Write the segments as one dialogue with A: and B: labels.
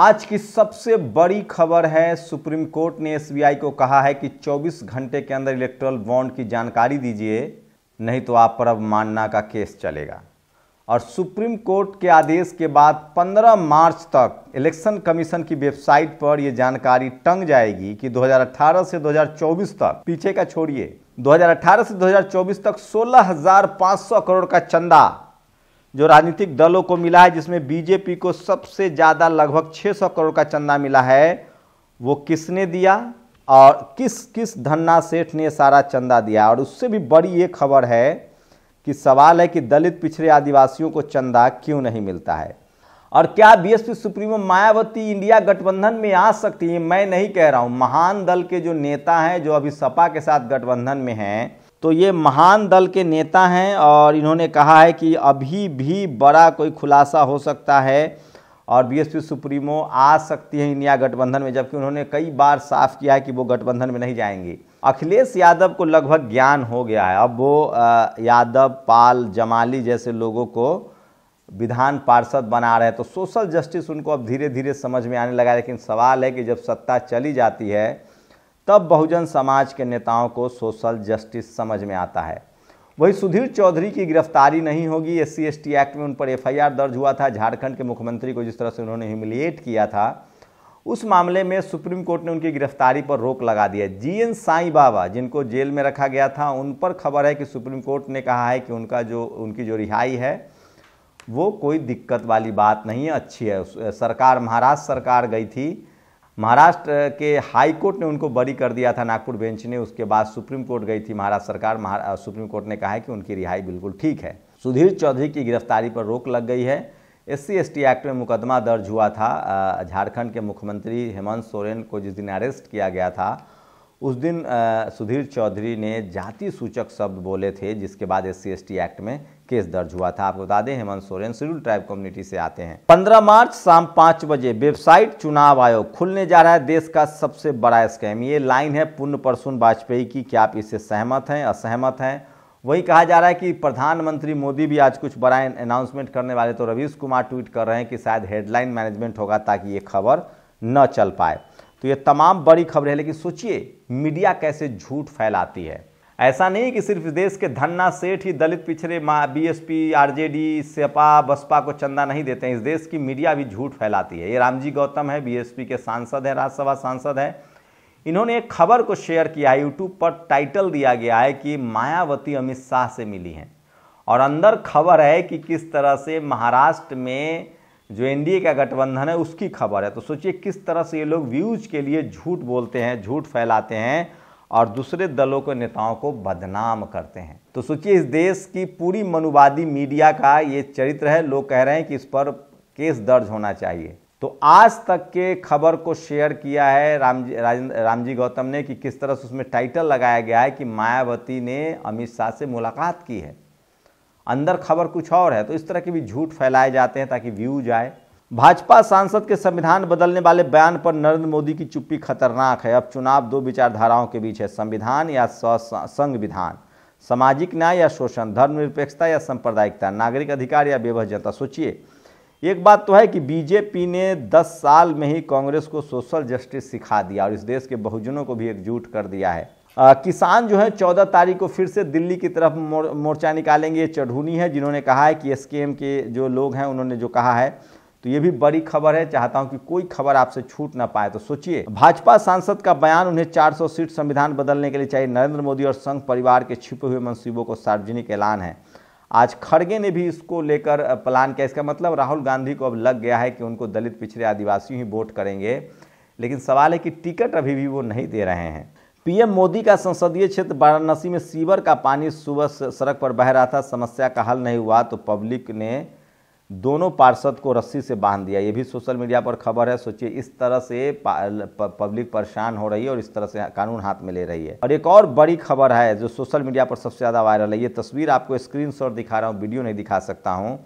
A: आज की सबसे बड़ी खबर है सुप्रीम कोर्ट ने एसबीआई को कहा है कि 24 घंटे के अंदर इलेक्ट्रल बॉन्ड की जानकारी दीजिए नहीं तो आप पर अब मानना का केस चलेगा और सुप्रीम कोर्ट के आदेश के बाद 15 मार्च तक इलेक्शन कमीशन की वेबसाइट पर यह जानकारी टंग जाएगी कि 2018 से 2024 तक पीछे का छोड़िए 2018 से 2024 तक 16,500 करोड़ का चंदा जो राजनीतिक दलों को मिला है जिसमें बीजेपी को सबसे ज़्यादा लगभग 600 करोड़ का चंदा मिला है वो किसने दिया और किस किस धन्ना सेठ ने सारा चंदा दिया और उससे भी बड़ी ये खबर है कि सवाल है कि दलित पिछड़े आदिवासियों को चंदा क्यों नहीं मिलता है और क्या बीएसपी सुप्रीमो मायावती इंडिया गठबंधन में आ सकती है मैं नहीं कह रहा हूँ महान दल के जो नेता हैं जो अभी सपा के साथ गठबंधन में हैं तो ये महान दल के नेता हैं और इन्होंने कहा है कि अभी भी बड़ा कोई खुलासा हो सकता है और बीएसपी सुप्रीमो आ सकती है इंडिया गठबंधन में जबकि उन्होंने कई बार साफ किया है कि वो गठबंधन में नहीं जाएंगी अखिलेश यादव को लगभग ज्ञान हो गया है अब वो यादव पाल जमाली जैसे लोगों को विधान पार्षद बना रहे हैं तो सोशल जस्टिस उनको अब धीरे धीरे समझ में आने लगा लेकिन सवाल है कि जब सत्ता चली जाती है तब बहुजन समाज के नेताओं को सोशल जस्टिस समझ में आता है वही सुधीर चौधरी की गिरफ्तारी नहीं होगी एस सी एक्ट में उन पर एफआईआर दर्ज हुआ था झारखंड के मुख्यमंत्री को जिस तरह से उन्होंने ह्यूमिलिएट किया था उस मामले में सुप्रीम कोर्ट ने उनकी गिरफ्तारी पर रोक लगा दिया जी एन साई बाबा जिनको जेल में रखा गया था उन पर खबर है कि सुप्रीम कोर्ट ने कहा है कि उनका जो उनकी जो रिहाई है वो कोई दिक्कत वाली बात नहीं है अच्छी है सरकार महाराष्ट्र सरकार गई थी महाराष्ट्र के हाई कोर्ट ने उनको बरी कर दिया था नागपुर बेंच ने उसके बाद सुप्रीम कोर्ट गई थी महाराष्ट्र सरकार महारा सुप्रीम कोर्ट ने कहा है कि उनकी रिहाई बिल्कुल ठीक है सुधीर चौधरी की गिरफ्तारी पर रोक लग गई है एस सी एक्ट में मुकदमा दर्ज हुआ था झारखंड के मुख्यमंत्री हेमंत सोरेन को जिस दिन अरेस्ट किया गया था उस दिन आ, सुधीर चौधरी ने जाति सूचक शब्द बोले थे जिसके बाद एस सी एक्ट में केस दर्ज हुआ था आपको बता दें Hemant Soren schedule tribe community से आते हैं 15 मार्च शाम पाँच बजे वेबसाइट चुनाव आयोग खुलने जा रहा है देश का सबसे बड़ा स्कैम ये लाइन है पुण्य परसुन वाजपेयी की क्या आप इससे सहमत हैं असहमत हैं वही कहा जा रहा है कि प्रधानमंत्री मोदी भी आज कुछ बड़ा अनाउंसमेंट करने वाले तो रवीश कुमार ट्वीट कर रहे हैं कि शायद हेडलाइन मैनेजमेंट होगा ताकि ये खबर न चल पाए तो ये तमाम बड़ी खबरें हैं लेकिन सोचिए मीडिया कैसे झूठ फैलाती है ऐसा नहीं कि सिर्फ देश के धन्ना सेठ ही दलित पिछड़े बीएसपी आरजेडी सपा बसपा को चंदा नहीं देते हैं इस देश की मीडिया भी झूठ फैलाती है ये रामजी गौतम है बीएसपी के सांसद हैं राज्यसभा सांसद हैं इन्होंने एक खबर को शेयर किया है यूट्यूब पर टाइटल दिया गया है कि मायावती अमित शाह से मिली हैं और अंदर खबर है कि किस तरह से महाराष्ट्र में जो एनडीए का गठबंधन है उसकी खबर है तो सोचिए किस तरह से ये लोग व्यूज के लिए झूठ बोलते हैं झूठ फैलाते हैं और दूसरे दलों के नेताओं को बदनाम करते हैं तो सोचिए इस देश की पूरी मनुवादी मीडिया का ये चरित्र है लोग कह रहे हैं कि इस पर केस दर्ज होना चाहिए तो आज तक के खबर को शेयर किया है राम जी राम जी गौतम ने कि किस तरह से उसमें टाइटल लगाया गया है कि मायावती ने अमित शाह से मुलाकात की है अंदर खबर कुछ और है तो इस तरह के भी झूठ फैलाए जाते हैं ताकि व्यूज आए भाजपा सांसद के संविधान बदलने वाले बयान पर नरेंद्र मोदी की चुप्पी खतरनाक है अब चुनाव दो विचारधाराओं के बीच है संविधान या संविधान सामाजिक न्याय या शोषण धर्मनिरपेक्षता या सांप्रदायिकता नागरिक अधिकार या जनता सोचिए एक बात तो है कि बीजेपी ने 10 साल में ही कांग्रेस को सोशल जस्टिस सिखा दिया और इस देश के बहुजनों को भी एकजुट कर दिया है आ, किसान जो है चौदह तारीख को फिर से दिल्ली की तरफ मोर, मोर्चा निकालेंगे चढ़ूनी है जिन्होंने कहा है कि एस के जो लोग हैं उन्होंने जो कहा है तो ये भी बड़ी खबर है चाहता हूं कि कोई खबर आपसे छूट ना पाए तो सोचिए भाजपा सांसद का बयान उन्हें 400 सीट संविधान बदलने के लिए चाहिए नरेंद्र मोदी और संघ परिवार के छिपे हुए मनसूबों को सार्वजनिक ऐलान है आज खड़गे ने भी इसको लेकर प्लान किया इसका मतलब राहुल गांधी को अब लग गया है कि उनको दलित पिछड़े आदिवासी ही वोट करेंगे लेकिन सवाल है कि टिकट अभी भी वो नहीं दे रहे हैं पीएम मोदी का संसदीय क्षेत्र वाराणसी में सीवर का पानी सुबह सड़क पर बह रहा था समस्या का हल नहीं हुआ तो पब्लिक ने दोनों पार्षद को रस्सी से बांध दिया ये भी सोशल मीडिया पर खबर है सोचिए इस तरह से पब्लिक परेशान हो रही है और इस तरह से कानून हाथ में ले रही है और एक और बड़ी खबर है जो सोशल मीडिया पर सबसे ज़्यादा वायरल है ये तस्वीर आपको स्क्रीन दिखा रहा हूँ वीडियो नहीं दिखा सकता हूँ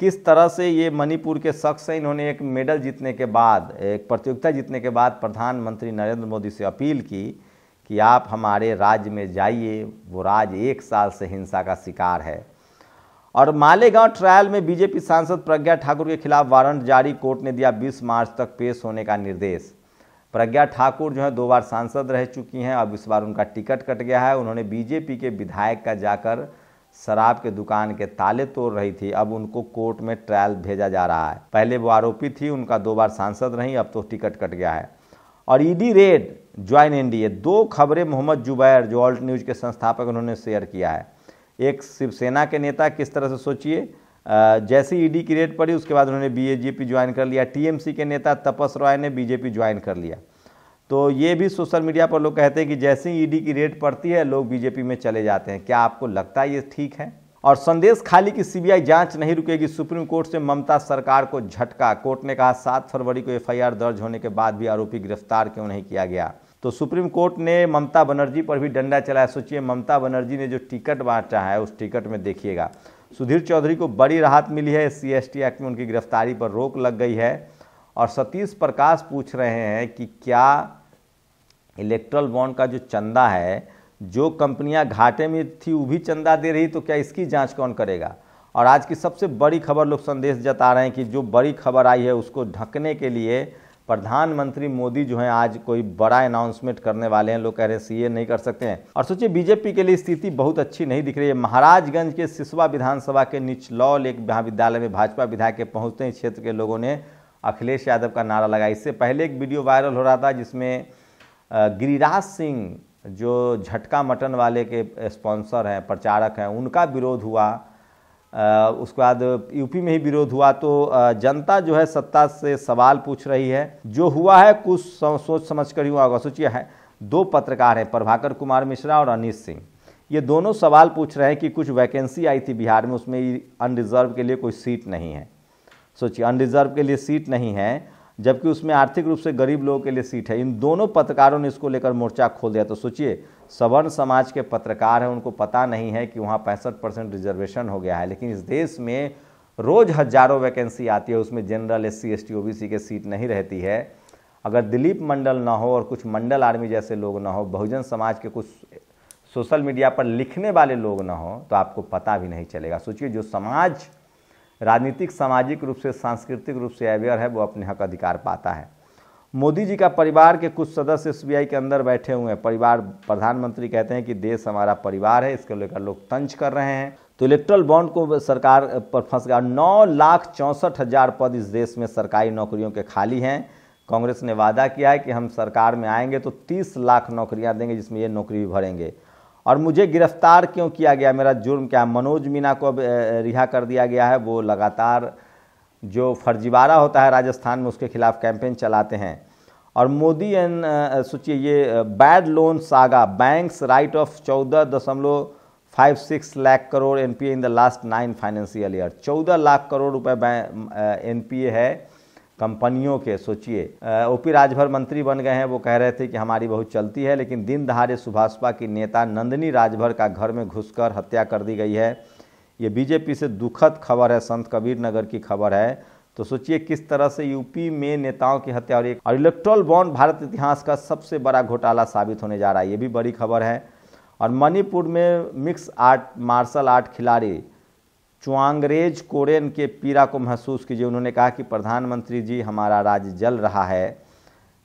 A: किस तरह से ये मणिपुर के शख्स हैं इन्होंने एक मेडल जीतने के बाद एक प्रतियोगिता जीतने के बाद प्रधानमंत्री नरेंद्र मोदी से अपील की कि आप हमारे राज्य में जाइए वो राज्य एक साल से हिंसा का शिकार है और मालेगांव ट्रायल में बीजेपी सांसद प्रज्ञा ठाकुर के खिलाफ वारंट जारी कोर्ट ने दिया 20 मार्च तक पेश होने का निर्देश प्रज्ञा ठाकुर जो है दो बार सांसद रह चुकी हैं अब इस बार उनका टिकट कट गया है उन्होंने बीजेपी के विधायक का जाकर शराब के दुकान के ताले तोड़ रही थी अब उनको कोर्ट में ट्रायल भेजा जा रहा है पहले वो आरोपी थी उनका दो बार सांसद रही अब तो टिकट कट गया है और ईडी रेड ज्वाइन एनडीए दो खबरें मोहम्मद जुबैर जो ऑल्ट न्यूज़ के संस्थापक उन्होंने शेयर किया है एक शिवसेना के नेता किस तरह से सोचिए जैसे ईडी की रेट पड़ी उसके बाद उन्होंने बीजेपी ज्वाइन कर लिया टीएमसी के नेता तपस रॉय ने बीजेपी ज्वाइन कर लिया तो ये भी सोशल मीडिया पर लोग कहते हैं कि जैसे ही ईडी की रेट पड़ती है लोग बीजेपी में चले जाते हैं क्या आपको लगता है ये ठीक है और संदेश खाली की सीबीआई जांच नहीं रुकेगी सुप्रीम कोर्ट से ममता सरकार को झटका कोर्ट ने कहा सात फरवरी को एफआईआर दर्ज होने के बाद भी आरोपी गिरफ्तार क्यों नहीं किया गया तो सुप्रीम कोर्ट ने ममता बनर्जी पर भी डंडा चलाया सोचिए ममता बनर्जी ने जो टिकट बांटा है उस टिकट में देखिएगा सुधीर चौधरी को बड़ी राहत मिली है सी एस एक्ट में उनकी गिरफ्तारी पर रोक लग गई है और सतीश प्रकाश पूछ रहे हैं कि क्या इलेक्ट्रल बॉन्ड का जो चंदा है जो कंपनियां घाटे में थी वो भी चंदा दे रही तो क्या इसकी जांच कौन करेगा और आज की सबसे बड़ी खबर लोग संदेश जता रहे हैं कि जो बड़ी खबर आई है उसको ढकने के लिए प्रधानमंत्री मोदी जो हैं आज कोई बड़ा अनाउंसमेंट करने वाले हैं लोग कह रहे हैं सीए नहीं कर सकते हैं और सोचिए बीजेपी के लिए स्थिति बहुत अच्छी नहीं दिख रही है महाराजगंज के सिसवा विधानसभा के निचलौल एक महाविद्यालय में भाजपा विधायक के पहुंचते ही क्षेत्र के लोगों ने अखिलेश यादव का नारा लगाया इससे पहले एक वीडियो वायरल हो रहा था जिसमें गिरिराज सिंह जो झटका मटन वाले के स्पॉन्सर हैं प्रचारक हैं उनका विरोध हुआ उसके बाद यूपी में ही विरोध हुआ तो जनता जो है सत्ता से सवाल पूछ रही है जो हुआ है कुछ सोच समझ कर ही हुआ होगा सोचिए है दो पत्रकार हैं प्रभाकर कुमार मिश्रा और अनिश सिंह ये दोनों सवाल पूछ रहे हैं कि कुछ वैकेंसी आई थी बिहार में उसमें अनरिजर्व के लिए कोई सीट नहीं है सोचिए अनरिजर्व के लिए सीट नहीं है जबकि उसमें आर्थिक रूप से गरीब लोगों के लिए सीट है इन दोनों पत्रकारों ने इसको लेकर मोर्चा खोल दिया तो सोचिए सवर्ण समाज के पत्रकार हैं उनको पता नहीं है कि वहाँ पैंसठ परसेंट रिजर्वेशन हो गया है लेकिन इस देश में रोज़ हजारों वैकेंसी आती है उसमें general S C S T O B C के सीट नहीं रहती है अगर दिलीप मंडल ना हो और कुछ मंडल आर्मी जैसे लोग ना हो बहुजन समाज के कुछ सोशल मीडिया पर लिखने वाले लोग ना हो तो आपको पता भी नहीं चलेगा सोचिए जो समाज राजनीतिक सामाजिक रूप से सांस्कृतिक रूप से अवेयर है वो अपने हक अधिकार पाता है मोदी जी का परिवार के कुछ सदस्य एस के अंदर बैठे हुए हैं परिवार प्रधानमंत्री कहते हैं कि देश हमारा परिवार है इसको लेकर लोग तंज कर रहे हैं तो इलेक्ट्रल बॉन्ड को सरकार पर फंस गया नौ लाख चौंसठ हज़ार पद इस देश में सरकारी नौकरियों के खाली हैं कांग्रेस ने वादा किया है कि हम सरकार में आएंगे तो तीस लाख नौकरियां देंगे जिसमें ये नौकरी भी भरेंगे और मुझे गिरफ्तार क्यों किया गया मेरा जुर्म क्या है मनोज मीना को अब रिहा कर दिया गया है वो लगातार जो फर्जीवाड़ा होता है राजस्थान में उसके खिलाफ कैंपेन चलाते हैं और मोदी एंड सोचिए ये bad loan saga banks write off चौदह दशमलव five six lakh crore NPA in the last nine financial year चौदह लाख करोड़ रुपए एनपीए है कंपनियों के सोचिए ओपी राजभर मंत्री बन गए हैं वो कह रहे थे कि हमारी बहुत चलती है लेकिन दिन दहाड़े सुभाषपा की नेता नंदनी राजभर का घर में घुसकर हत्या कर दी गई है ये बीजेपी से दुखद खबर है संत कबीर नगर की खबर है तो सोचिए किस तरह से यूपी में नेताओं की हत्या हो रही है और इलेक्ट्रॉल बॉन्ड भारत इतिहास का सबसे बड़ा घोटाला साबित होने जा रहा है ये भी बड़ी खबर है और मणिपुर में मिक्स आर्ट मार्शल आर्ट खिलाड़ी चुआंग्रेज कोरेन के पीड़ा को महसूस कीजिए उन्होंने कहा कि प्रधानमंत्री जी हमारा राज्य जल रहा है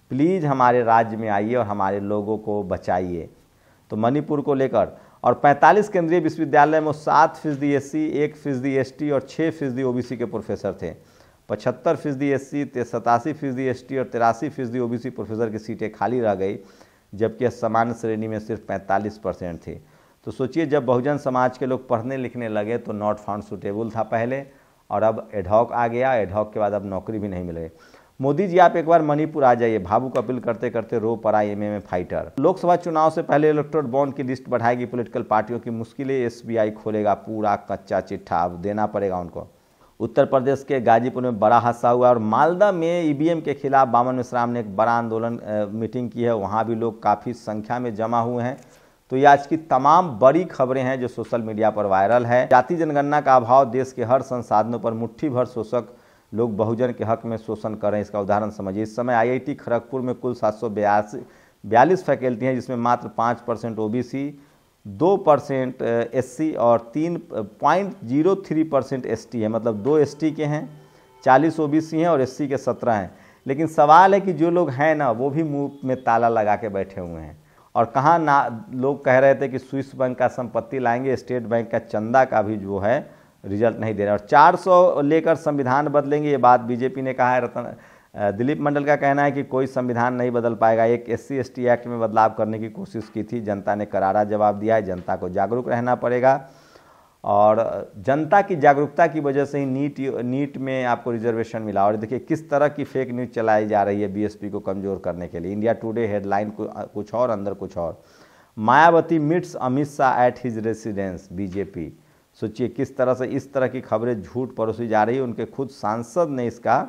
A: प्लीज़ हमारे राज्य में आइए और हमारे लोगों को बचाइए तो मणिपुर को लेकर और 45 केंद्रीय विश्वविद्यालय में सात फीसदी एस सी एक फीसदी एस टी और छः फीसदी ओ के प्रोफेसर थे पचहत्तर फीसदी एस सी सतासी फीसदी एस टी और तिरासी फीसदी ओ प्रोफेसर की सीटें खाली रह गई जबकि सामान्य श्रेणी में सिर्फ 45 परसेंट थी तो सोचिए जब बहुजन समाज के लोग पढ़ने लिखने लगे तो नॉट फाउंड सुटेबल था पहले और अब एडहॉक आ गया एडहॉक के बाद अब नौकरी भी नहीं मिले मोदी जी आप एक बार मणिपुर आ जाइए भावुक अपील करते करते रो पड़ा एम एम फाइटर लोकसभा चुनाव से पहले इलेक्ट्रोड बॉन्ड की लिस्ट बढ़ाएगी पोलिटिकल पार्टियों की मुश्किलें एसबीआई खोलेगा पूरा कच्चा चिट्ठा अब देना पड़ेगा उनको उत्तर प्रदेश के गाजीपुर में बड़ा हादसा हुआ और मालदा में ईवीएम e के खिलाफ बामन मिश्राम ने एक बड़ा आंदोलन मीटिंग की है वहाँ भी लोग काफ़ी संख्या में जमा हुए हैं तो ये आज की तमाम बड़ी खबरें हैं जो सोशल मीडिया पर वायरल है जाति जनगणना का अभाव देश के हर संसाधनों पर मुट्ठी भर शोषक लोग बहुजन के हक में शोषण कर रहे हैं इसका उदाहरण समझिए इस समय आईआईटी खड़गपुर में कुल सात सौ बयासी बयालीस फैकल्टी हैं जिसमें मात्र पाँच परसेंट ओ बी सी दो परसेंट एस सी और तीन point zero three percent S T है मतलब दो एस टी के हैं चालीस ओ बी सी हैं और एस सी के सत्रह हैं लेकिन सवाल है कि जो लोग हैं ना वो भी मुँह में ताला लगा के बैठे हुए हैं और कहाँ ना लोग कह रहे थे कि स्विस बैंक का संपत्ति लाएंगे स्टेट बैंक का चंदा का भी जो है रिजल्ट नहीं दे रहा और 400 लेकर संविधान बदलेंगे ये बात बीजेपी ने कहा है रतन दिलीप मंडल का कहना है कि कोई संविधान नहीं बदल पाएगा एक एस सी एक्ट में बदलाव करने की कोशिश की थी जनता ने करारा जवाब दिया है जनता को जागरूक रहना पड़ेगा और जनता की जागरूकता की वजह से ही नीट नीट में आपको रिजर्वेशन मिला और देखिए किस तरह की फेक न्यूज़ चलाई जा रही है बीएसपी को कमज़ोर करने के लिए इंडिया टुडे हेडलाइन कुछ और अंदर कुछ और Mayawati meets Amit Shah at his residence BJP सोचिए किस तरह से इस तरह की खबरें झूठ परोसी जा रही है उनके खुद सांसद ने इसका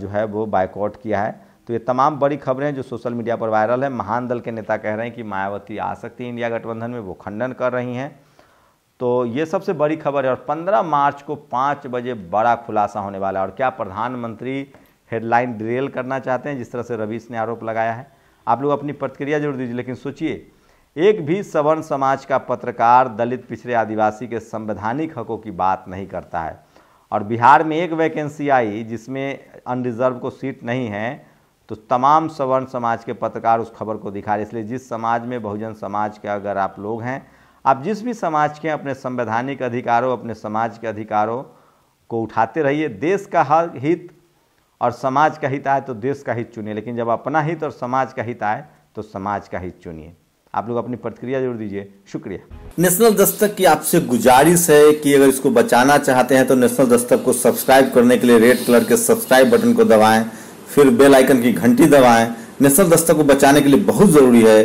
A: जो है वो बाइकआउट किया है तो ये तमाम बड़ी खबरें जो सोशल मीडिया पर वायरल है महान दल के नेता कह रहे हैं कि मायावती आ सकती है इंडिया गठबंधन में वो खंडन कर रही हैं तो ये सबसे बड़ी खबर है और 15 मार्च को 5 बजे बड़ा खुलासा होने वाला है और क्या प्रधानमंत्री हेडलाइन ड्रेल करना चाहते हैं जिस तरह से रवीश ने आरोप लगाया है आप लोग अपनी प्रतिक्रिया जरूर दीजिए लेकिन सोचिए एक भी सवर्ण समाज का पत्रकार दलित पिछड़े आदिवासी के संवैधानिक हकों की बात नहीं करता है और बिहार में एक वैकेंसी आई जिसमें अनरिजर्व को सीट नहीं है तो तमाम सवर्ण समाज के पत्रकार उस खबर को दिखा रहे इसलिए जिस समाज में बहुजन समाज के अगर आप लोग हैं आप जिस भी समाज के अपने संवैधानिक अधिकारों अपने समाज के अधिकारों को उठाते रहिए देश का हर हित और समाज का हित आए तो देश का हित चुनिए लेकिन जब अपना हित और समाज का हित आए तो समाज का हित चुनिए आप लोग अपनी प्रतिक्रिया जरूर दीजिए शुक्रिया नेशनल दस्तक की आपसे गुजारिश है कि अगर इसको बचाना चाहते हैं तो नेशनल दस्तक को सब्सक्राइब करने के लिए रेड कलर के सब्सक्राइब बटन को दबाएं फिर बेल आइकन की घंटी दबाएं नेशनल दस्तक को बचाने के लिए बहुत ज़रूरी है